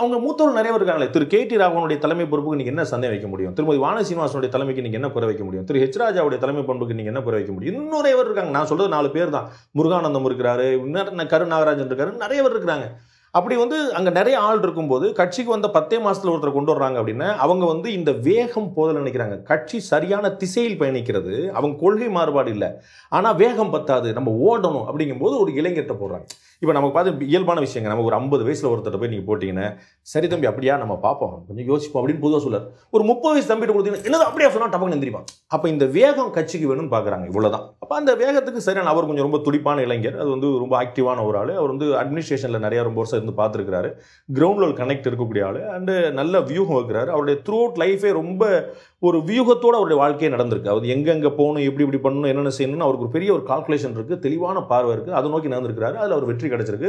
அவங்க மூத்தவர்கள் நிறைய இருக்காங்களே திரு கே டி ராகவனுடைய தலைமை பொறுப்புக்கு இன்னைக்கு என்ன சந்தேகம் வைக்க முடியும் திருமதி வான சீனிவாசனுடைய தலைமைக்கு இன்னைக்கு என்ன குறை வைக்க முடியும் திரு ஹெச் ராஜாவுடைய தலைமை பண்புக்கு இன்னைக்கு என்ன குறை வைக்க முடியும் இன்னும் நிறைய இருக்காங்க நான் சொல்றது நாலு பேர் தான் முருகானந்தம் இருக்கிறாரு கருநாகராஜன் நாகராஜன் இருக்காரு நிறைய பேர் இருக்கிறாங்க அப்படி வந்து அங்க நிறைய ஆள் இருக்கும்போது கட்சிக்கு வந்த பத்தே மாசத்துல ஒருத்தர் கொண்டு வர்றாங்க அப்படின்னா அவங்க வந்து இந்த வேகம் போதில் நினைக்கிறாங்க கட்சி சரியான திசையில் பயணிக்கிறது அவங்க கொள்கை மாறுபாடு இல்லை ஆனா வேகம் பத்தாது நம்ம ஓடணும் அப்படிங்கும்போது ஒரு இளைஞர்கிட்ட போடுறாங்க இப்போ நமக்கு பார்த்து இயல்பான விஷயங்க நமக்கு ஒரு ஐம்பது வயசில் ஒருத்தர் போய் நீங்கள் போட்டிங்கன்னா சரி தம்பி அப்படியா நம்ம பார்ப்போம் கொஞ்சம் யோசிப்போம் அப்படின்னு பொதுவாக சொல்லார் ஒரு முப்பது வயசு தம்பிட்டு கொடுத்தீங்கன்னா என்னது அப்படியே சொன்னால் டபக்குன்னு எந்திரிப்பான் அப்போ இந்த வேகம் கட்சிக்கு வேணும்னு பார்க்குறாங்க இவ்வளோதான் அப்போ அந்த வேகத்துக்கு சரியான அவர் கொஞ்சம் ரொம்ப துடிப்பான இளைஞர் அது வந்து ரொம்ப ஆக்டிவான ஒரு ஆள் அவர் வந்து அட்மினிஸ்ட்ரேஷனில் நிறையா ரொம்ப வருஷம் இருந்து பார்த்துருக்கிறாரு கிரவுண்டில் கனெக்ட் இருக்கக்கூடிய ஆள் அண்டு நல்ல வியூகம் வைக்கிறாரு அவருடைய த்ரூ அவுட் லைஃபே ரொம்ப ஒரு வியூகத்தோடு அவருடைய வாழ்க்கையை நடந்திருக்கு அவர் எங்கெங்கே போகணும் எப்படி இப்படி பண்ணணும் என்னென்ன செய்யணும்னு அவருக்கு ஒரு பெரிய ஒரு கால்குலேஷன் இருக்குது தெளிவான பார்வை இருக்குது அதை நோக்கி நடந்திருக்கிறாரு அதில் அவர் வெற்றி கிடச்சிருக்கு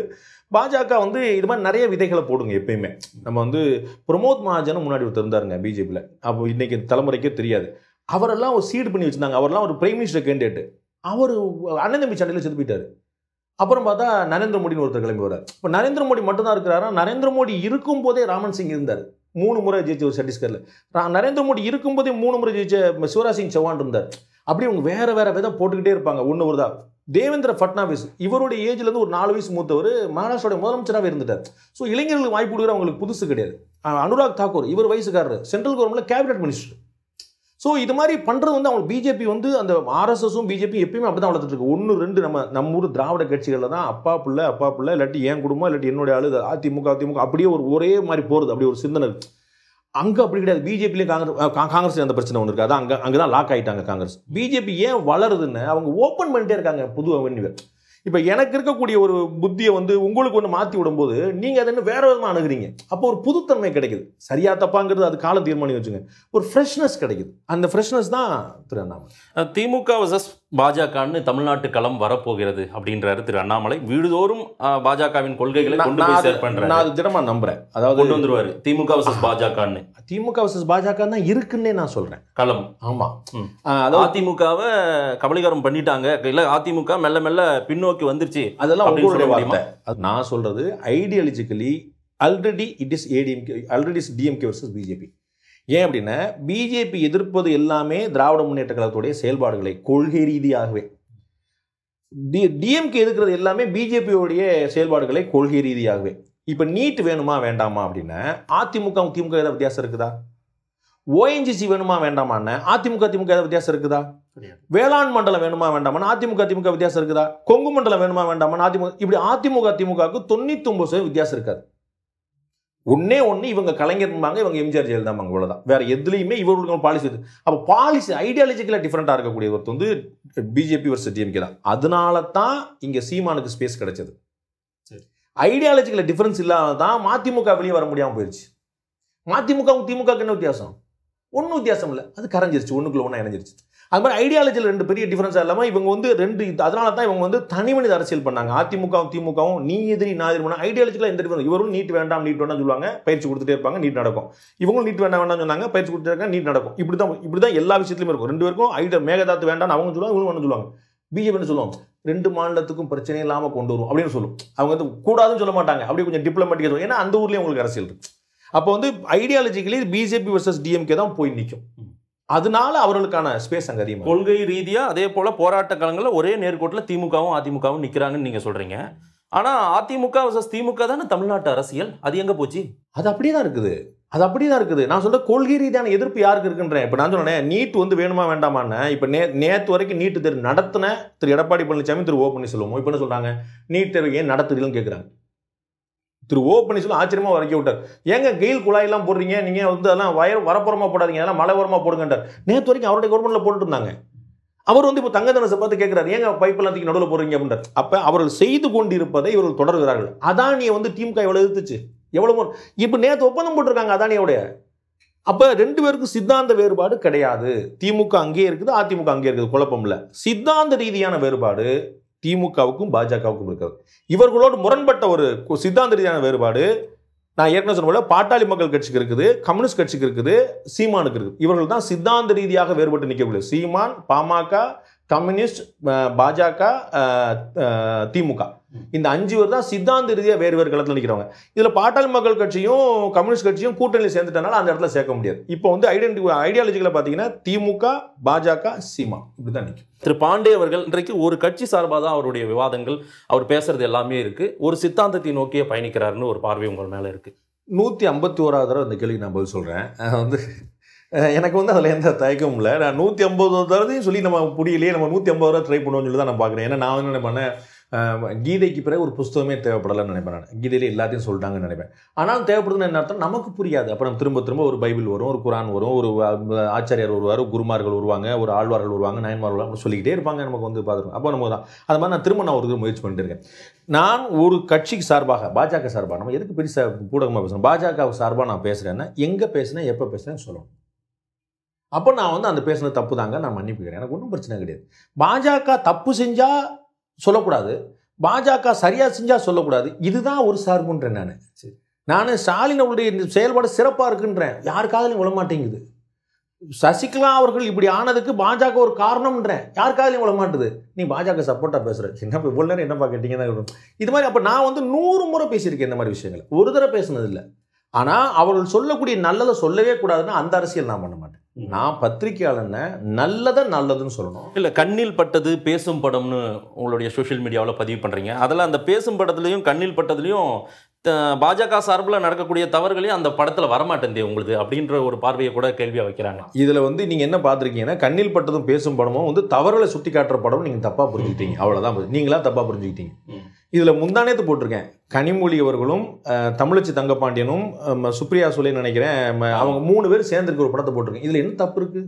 பாஜக வந்து இது மாதிரி நிறைய விதைகளை போடுங்க எப்பயுமே நம்ம வந்து பிரமோத் மகாஜனும் முன்னாடி ஒருத்தர் இருந்தாருங்க பிஜேபியில் அப்போ இன்றைக்கி தலைமுறைக்கே தெரியாது அவரெல்லாம் ஒரு சீடு பண்ணி வச்சுருந்தாங்க அவரெல்லாம் ஒரு பிரைம் மினிஸ்டர் கேண்டிடேட் அவர் அண்ணன் தம்பி சண்டையில் செத்து போயிட்டார் அப்புறம் பார்த்தா நரேந்திர மோடின்னு ஒருத்தர் கிளம்பி வர்றார் இப்போ நரேந்திர மோடி மட்டும்தான் இருக்கிறாரா நரேந்திர மோடி இருக்கும் போதே ராமன் சிங் இருந்தார் மூணு முறை ஜெயிச்சவர் சத்தீஸ்கரில் நான் நரேந்திர மோடி இருக்கும்போதே மூணு முறை ஜெயிச்ச சிவராஜ் சிங் சௌஹான் இருந்தார் அப்படியே அவங்க வேறு வேறு விதம் போட்டுக்கிட்டே இருப்பாங்க ஒன்று ஒரு தான் தேவேந்திர ஃபட்னாவிஸ் இவருடைய ஏஜ்லேருந்து ஒரு நாலு வயசு மூத்தவர் மகாராஷ்டிராவுடைய முதலமைச்சராகவே இருந்துட்டார் ஸோ இளைஞர்களுக்கு வாய்ப்பு கொடுக்குற அவங்களுக்கு புதுசு கிடையாது அனுராக் தாக்கூர் இவர் வயசுக்காரர் சென்ட்ரல் கவர்மெண்ட்ல கேபினட் மினிஸ்டர் ஸோ இது மாதிரி பண்ணுறது வந்து அவங்க பிஜேபி வந்து அந்த ஆர்எஸ்எஸும் பிஜேபி எப்பயுமே அப்படி தான் வளர்த்துட்டு ஒன்று ரெண்டு நம்ம நம்ம ஊர் திராவிட கட்சிகளில் தான் அப்பா பிள்ளை அப்பா பிள்ளை இல்லாட்டி என் குடும்பம் இல்லாட்டி என்னுடைய ஆளு அதிமுக அதிமுக அப்படியே ஒரு ஒரே மாதிரி போகிறது அப்படி ஒரு சிந்தனை அங்கே அப்படி கிடையாது பிஜேபியிலே காங்கிரஸ் காங்கிரஸ் அந்த பிரச்சனை ஒன்று இருக்குது அதான் அங்கே அங்கே தான் லாக் ஆகிட்டாங்க காங்கிரஸ் பிஜேபி ஏன் வளருதுன்னு அவங்க ஓப்பன் பண்ணிட்டே இருக்காங்க புது வெண்ணிவர் இப்போ எனக்கு இருக்கக்கூடிய ஒரு புத்தியை வந்து உங்களுக்கு ஒன்று மாற்றி விடும்போது நீங்கள் அதை இன்னும் வேற விதமாக அணுகிறீங்க அப்போ ஒரு புதுத்தன்மை கிடைக்குது சரியா தப்பாங்கிறது அது காலம் தீர்மானி வச்சுங்க ஒரு ஃப்ரெஷ்னஸ் கிடைக்குது அந்த ஃப்ரெஷ்னஸ் தான் திரு அண்ணாமலை திமுக வர்சஸ் பாஜகன்னு தமிழ்நாட்டு களம் வரப்போகிறது அப்படின்றாரு திரு அண்ணாமலை வீடுதோறும் பாஜகவின் கொள்கைகளை கொண்டு போய் சேர் பண்றேன் நான் அது திடமா நம்புறேன் அதாவது கொண்டு வந்துருவாரு திமுக வர்சஸ் பாஜகன்னு திமுக வர்சஸ் பாஜக தான் இருக்குன்னே நான் சொல்றேன் களம் ஆமா அதாவது அதிமுகவை கபலீகரம் பண்ணிட்டாங்க இல்ல அதிமுக மெல்ல மெல்ல பின்னோக்கி வந்துருச்சு அதெல்லாம் உங்களுடைய வார்த்தை நான் சொல்றது ideologically already it is ADMK already is DMK versus BJP ஏன் அப்படின்னா பிஜேபி எதிர்ப்பது எல்லாமே திராவிட முன்னேற்ற கழகத்துடைய செயல்பாடுகளை கொள்கை ரீதியாகவே டி டிஎம்கே எதிர்க்கிறது எல்லாமே பிஜேபியோடைய செயல்பாடுகளை கொள்கை ரீதியாகவே இப்போ நீட் வேணுமா வேண்டாமா அப்படின்னா அதிமுக திமுக ஏதாவது வித்தியாசம் இருக்குதா ஓஎன்ஜிசி வேணுமா வேண்டாமான்னு அதிமுக திமுக ஏதாவது வித்தியாசம் இருக்குதா வேளாண் மண்டலம் வேணுமா வேண்டாமான்னு அதிமுக திமுக வித்தியாசம் இருக்குதா கொங்கு மண்டலம் வேணுமா வேண்டாமான்னு அதிமுக இப்படி அதிமுக திமுகவுக்கு தொண்ணூத்தி ஒன்பது சதவீதம் வித்தியாசம் இருக்காது ஒன்னே ஒன்று இவங்க கலைஞர் இருந்தாங்க இவங்க எம்ஜிஆர் ஜெயலலிதா அவ்வளோதான் வேற எதுலையுமே இவர்களுக்கு பாலிசி அப்போ பாலிசி ஐடியாலஜிக்கலாக டிஃப்ரெண்ட்டாக இருக்கக்கூடிய ஒருத்தர் வந்து பிஜேபி ஒரு டிஎம்கே தான் அதனால தான் இங்கே சீமானுக்கு ஸ்பேஸ் கிடைச்சது ஐடியாலஜிக்கல் டிஃப்ரென்ஸ் இல்லாத தான் மதிமுக வெளியே வர முடியாமல் போயிடுச்சு மதிமுக திமுக என்ன வித்தியாசம் ஒன்றும் வித்தியாசம் இல்லை அது கரைஞ்சிருச்சு ஒன்றுக்குள்ள ஒன்றா இணைஞ்சிருச்சு அது மாதிரி ஐடியாலஜியில் ரெண்டு பெரிய டிஃப்ரென்ஸாக இல்லாமல் இவங்க வந்து ரெண்டு அதனால தான் இவங்க வந்து தனி மனித அரசியல் பண்ணாங்க அதிமுகவும் திமுகவும் நீ எதிரி நான் எதிரி பண்ணால் ஐடியாலஜிக்கலாக எந்த டிஃபரன்ஸ் இவரும் நீட் வேண்டாம் நீட் வேண்டாம் சொல்லுவாங்க பயிற்சி கொடுத்துட்டே இருப்பாங்க நீட் நடக்கும் இவங்களும் நீட் வேண்டாம் வேண்டாம் சொன்னாங்க பயிற்சி கொடுத்துட்டே இருக்காங்க நீட் நடக்கும் இப்படி தான் இப்படி தான் எல்லா விஷயத்துலையும் இருக்கும் ரெண்டு பேருக்கும் ஐடியா மேகதாத்து வேண்டாம் அவங்க சொல்லுவாங்க இவங்க சொல்லுவாங்க பிஜேபின்னு சொல்லுவோம் ரெண்டு மாநிலத்துக்கும் பிரச்சனை இல்லாமல் கொண்டு வரும் அப்படின்னு சொல்லும் அவங்க வந்து கூடாதுன்னு சொல்ல மாட்டாங்க அப்படி கொஞ்சம் டிப்ளமேட்டிக்காக சொல்லுவோம் ஏன்னா அந்த ஊர்லேயும் உங்களுக்கு அரசியல் இருக்கு அப்போ வந்து ஐடியாலஜிக்கலி பிஜேபி வர்சஸ் டிஎம்கே தான் போய் நிற்கும் அதனால அவர்களுக்கான ஸ்பேஸ் அங்கே அதிகமாக கொள்கை ரீதியாக அதே போல் போராட்ட காலங்களில் ஒரே நேர்கோட்டில் திமுகவும் அதிமுகவும் நிற்கிறாங்கன்னு நீங்கள் சொல்கிறீங்க ஆனால் அதிமுக திமுக தானே தமிழ்நாட்டு அரசியல் அது எங்கே போச்சு அது அப்படியே தான் இருக்குது அது அப்படியே தான் இருக்குது நான் சொல்கிற கொள்கை ரீதியான எதிர்ப்பு யாருக்கு இருக்குன்றேன் இப்போ நான் சொன்னேன் நீட் வந்து வேணுமா வேண்டாமான்னு இப்போ நே நேற்று வரைக்கும் நீட்டு தேர்வு நடத்தின திரு எடப்பாடி பழனிசாமி திரு ஓ பன்னீர்செல்வம் இப்போ என்ன சொல்கிறாங்க நீட் தேர்வு ஏன் நடத்துறீங்கன்னு கேட்குறாங்க திரு ஓ பன்னீர்செல்வம் ஆச்சரியமாக வரைக்க விட்டார் ஏங்க கெயில் குழாயெல்லாம் போடுறீங்க நீங்கள் வந்து அதெல்லாம் வயர் வரப்புறமா போடாதீங்க அதெல்லாம் மலை உரமாக போடுங்கன்றார் நேற்று வரைக்கும் அவருடைய கவர்மெண்ட்டில் போட்டுட்டு இருந்தாங்க அவர் வந்து இப்போ தங்க தனசை பார்த்து கேட்குறாரு ஏங்க பைப் எல்லாத்துக்கு நடுவில் போடுறீங்க அப்படின்றார் அப்போ அவர்கள் செய்து கொண்டிருப்பதை இவர்கள் தொடர்கிறார்கள் அதானியை வந்து திமுக எவ்வளோ எதிர்த்துச்சு எவ்வளோ இப்போ நேற்று ஒப்பந்தம் போட்டிருக்காங்க அதானியோடைய அப்போ ரெண்டு பேருக்கும் சித்தாந்த வேறுபாடு கிடையாது திமுக அங்கேயே இருக்குது அதிமுக அங்கேயே இருக்குது குழப்பம் இல்லை சித்தாந்த ரீதியான வேறுபாடு திமுகவுக்கும் பாஜகவுக்கும் இருக்கிறது இவர்களோடு முரண்பட்ட ஒரு சித்தாந்த ரீதியான வேறுபாடு நான் ஏற்கனவே சொன்ன பாட்டாளி மக்கள் கட்சிக்கு இருக்குது கம்யூனிஸ்ட் கட்சிக்கு இருக்குது சீமானுக்கு இருக்குது இவர்கள் தான் சித்தாந்த ரீதியாக வேறுபட்டு நிற்கக்கூடிய சீமான் பாமக கம்யூனிஸ்ட் பாஜக திமுக இந்த அஞ்சு பேர் தான் சித்தாந்த ரீதியாக வேறு வேறு களத்தில் நிற்கிறவங்க இதில் பாட்டாளி மக்கள் கட்சியும் கம்யூனிஸ்ட் கட்சியும் கூட்டணியில் சேர்ந்துட்டனால அந்த இடத்துல சேர்க்க முடியாது இப்போ வந்து ஐடென்டி ஐடியாலஜிகளை பார்த்தீங்கன்னா திமுக பாஜக சீமா இப்படி தான் நிற்கும் திரு பாண்டே அவர்கள் இன்றைக்கு ஒரு கட்சி சார்பாக தான் அவருடைய விவாதங்கள் அவர் பேசுறது எல்லாமே இருக்குது ஒரு சித்தாந்தத்தை நோக்கியே பயணிக்கிறாருன்னு ஒரு பார்வை உங்கள் மேலே இருக்குது நூற்றி ஐம்பத்தி ஓராவது தடவை இந்த கேள்விக்கு நான் பதில் சொல்கிறேன் வந்து எனக்கு வந்து அதில் எந்த தயக்கமும் இல்லை நான் நூற்றி ஐம்பது தரதையும் சொல்லி நம்ம புரியலையே நம்ம நூற்றி ஐம்பது ரூபா ட்ரை பண்ணுவோம்னு சொல்லி தான் நான் பார்க்குறேன் ஏன்னா நான் என்ன பண்ணேன் கீதைக்கு பிறகு ஒரு புஸ்தகமே தேவைப்படலன்னு நினைப்பேன் நான் கீதையிலே எல்லாத்தையும் சொல்லிட்டாங்கன்னு நினைப்பேன் ஆனால் தேவைப்படுதுன்னு என்ன அர்த்தம் நமக்கு புரியாது அப்புறம் திரும்ப திரும்ப ஒரு பைபிள் வரும் ஒரு குரான் வரும் ஒரு ஆச்சாரியார் வருவார் குருமார்கள் வருவாங்க ஒரு ஆழ்வார்கள் வருவாங்க நயன்மார்கள் வருவாங்க சொல்லிக்கிட்டே இருப்பாங்க நமக்கு வந்து பார்த்துருக்கோம் அப்போ நம்ம தான் அது மாதிரி நான் திரும்ப நான் ஒரு முயற்சி பண்ணிட்டு இருக்கேன் நான் ஒரு கட்சிக்கு சார்பாக பாஜக சார்பாக நம்ம எதுக்கு பெருசாக கூடகமாக பேசுகிறேன் பாஜக சார்பாக நான் பேசுகிறேன்னா எங்கே பேசுனேன் எப்போ பேசுகிறேன்னு சொல்லணும் அப்போ நான் வந்து அந்த பேசுனது தப்பு தாங்க நான் மன்னிப்புக்கிறேன் எனக்கு ஒன்றும் பிரச்சனை கிடையாது பாஜக தப்பு செஞ்சால் சொல்லக்கூடாது பாஜக சரியாக செஞ்சால் சொல்லக்கூடாது இதுதான் ஒரு சார்புன்றேன் நான் சரி நான் ஸ்டாலின் அவருடைய செயல்பாடு சிறப்பாக இருக்குன்றேன் யாருக்காகலையும் விழமாட்டேங்குது சசிகலா அவர்கள் இப்படி ஆனதுக்கு பாஜக ஒரு காரணம்ன்றேன் யாருக்காகலையும் விழமாட்டுது நீ பாஜக சப்போர்ட்டாக பேசுகிற சின்ன இவ்வளோ நேரம் என்னப்பா கேட்டிங்கன்னா தான் இது மாதிரி அப்போ நான் வந்து நூறு முறை பேசியிருக்கேன் இந்த மாதிரி விஷயங்கள் ஒரு தடவை பேசுனதில்லை ஆனால் அவர்கள் சொல்லக்கூடிய நல்லதை சொல்லவே கூடாதுன்னா அந்த அரசியல் நான் பண்ண மாட்டேன் நான் பத்திரிகையாளன நல்லதை நல்லதுன்னு சொல்லணும் இல்லை கண்ணில் பட்டது பேசும் படம்னு உங்களுடைய சோஷியல் மீடியாவில் பதிவு பண்ணுறீங்க அதில் அந்த பேசும் படத்துலையும் கண்ணில் பட்டதுலையும் பாஜக சார்பில் நடக்கக்கூடிய தவறுகளையும் அந்த படத்தில் வரமாட்டேந்தே உங்களுக்கு அப்படின்ற ஒரு பார்வையை கூட கேள்வியாக வைக்கிறாங்க இதில் வந்து நீங்கள் என்ன பார்த்துருக்கீங்கன்னா கண்ணில் பட்டதும் பேசும் படமும் வந்து தவறுகளை சுட்டி காட்டுற படமும் நீங்கள் தப்பாக புரிஞ்சுக்கிட்டீங்க அவ்வளோதான் நீங்களாம் தப்பாக புரிஞ்சுக்கிட்டீங்க இதில் முந்தானேத்து போட்டிருக்கேன் கனிமொழி அவர்களும் தமிழச்சி தங்கப்பாண்டியனும் சுப்ரியா சுலே நினைக்கிறேன் அவங்க மூணு பேர் சேர்ந்துருக்க ஒரு படத்தை போட்டிருக்கேன் இதில் என்ன தப்பு இருக்குது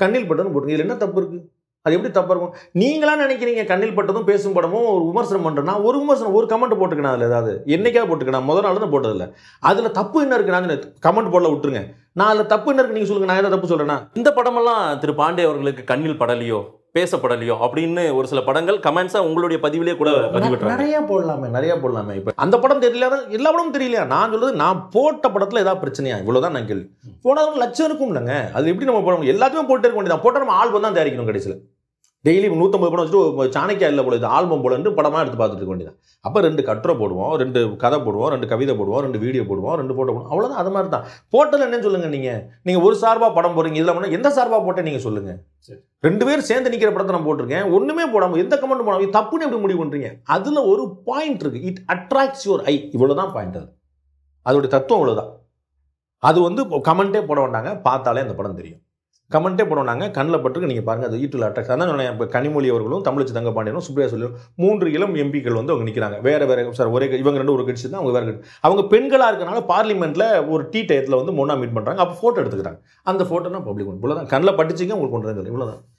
கண்ணில் பட்டதும் போட்டிருக்கேன் இதில் என்ன தப்பு இருக்குது அது எப்படி தப்பாக இருக்கும் நீங்களா நினைக்கிறீங்க கண்ணில் பட்டதும் பேசும் படமும் ஒரு விமர்சனம் பண்ணுறேன்னா ஒரு விமர்சனம் ஒரு கமெண்ட் போட்டுக்கணும் அதில் ஏதாவது என்றைக்கா போட்டுக்கணும் முதல் நாள் தான் போட்டதில்ல அதில் தப்பு என்ன இருக்குது நான் கமெண்ட் போடல விட்டுருங்க நான் அதில் தப்பு என்ன இருக்குது நீங்கள் சொல்லுங்கள் நான் எதாவது தப்பு சொல்கிறேன்னா இந்த படமெல்லாம் திரு பாண்டே அவர்களுக்கு கண்ணில் படலையோ பேசப்படலையோ அப்படின்னு ஒரு சில படங்கள் கமெண்ட்ஸா உங்களுடைய பதிவிலே கூட பதிவிட்டுறாங்க நிறைய போடலாமே நிறைய போடலாமே இப்போ அந்த படம் தெரியல எல்லா படமும் தெரியலையா நான் சொல்றது நான் போட்ட படத்துல ஏதாவது பிரச்சனையா இவ்வளவுதான் நான் கேள்வி போனாலும் லட்சம் இருக்கும் இல்லைங்க அது எப்படி நம்ம போட எல்லாத்தையும் போட்டு இருக்க வேண்டியதான் போட்டால் நம்ம ஆல்பம் தான் தயாரிக்கணும் கடைசியில் டெய்லி நூற்றம்பது படம் வச்சுட்டு சாணக்கியா இல்லை போல இது ஆல்பம் போலன்ட்டு படமாக எடுத்து பார்த்துட்டு இருக்க வேண்டியதான் அப்போ ரெண்டு கட்டுரை போடுவோம் ரெண்டு கதை போடுவோம் ரெண்டு கவிதை போடுவோம் ரெண்டு வீடியோ போடுவோம் ரெண்டு ஃபோட்டோ போடுவோம் அவ்வளோதான் அது மாதிரி தான் போட்டதில் என்னன்னு சொல்லுங்கள் நீங்கள் நீங்கள் ஒரு சார்பாக படம் போடுறீங்க இதில் பண்ணால் எந்த சார்பாக போட்டேன் நீங்கள் சொல்லுங்கள் ரெண்டு பேரும் சேர்ந்து நிற்கிற படத்தை நான் போட்டிருக்கேன் ஒன்றுமே போடாமல் எந்த கமெண்ட் போடாமல் தப்புன்னு எப்படி முடிவு பண்ணுறீங்க அதில் ஒரு பாயிண்ட் இருக்குது இட் அட்ராக்ட்ஸ் யுவர் ஐ இவ்வளோ தான் பாயிண்ட் அது அதோடைய தத்துவம் அவ்வளோதான் அது வந்து கமெண்ட்டே போட வேண்டாங்க பார்த்தாலே அந்த படம் தெரியும் கமெண்ட்டே பண்ணுவாங்க கண்ணில் பட்டுருக்கு நீங்கள் பாருங்கள் அது ஈட்டில் அட்டாக்ஸ் அதான் நான் இப்போ கனிமொழி அவர்களும் தமிழ்ச்சி தங்க பாண்டியனும் சுப்ரியா சொல்லி மூன்று இளம் எம்பிக்கள் வந்து அவங்க நிற்கிறாங்க வேறு வேறு சார் ஒரே இவங்க ரெண்டு ஒரு கட்சி தான் அவங்க வேறு கட்சி அவங்க பெண்களாக இருக்கனால பார்லிமெண்ட்டில் ஒரு டீ டயத்தில் வந்து மூணாக மீட் பண்ணுறாங்க அப்போ ஃபோட்டோ எடுத்துக்கிறாங்க அந்த ஃபோட்டோனா பப்ளிக் ஒன்று இவ்வளோ தான் கண்ணில் பட்டுச்சிங்க உங்களுக்கு கொண்டு வந்து இவ்வளோ தான்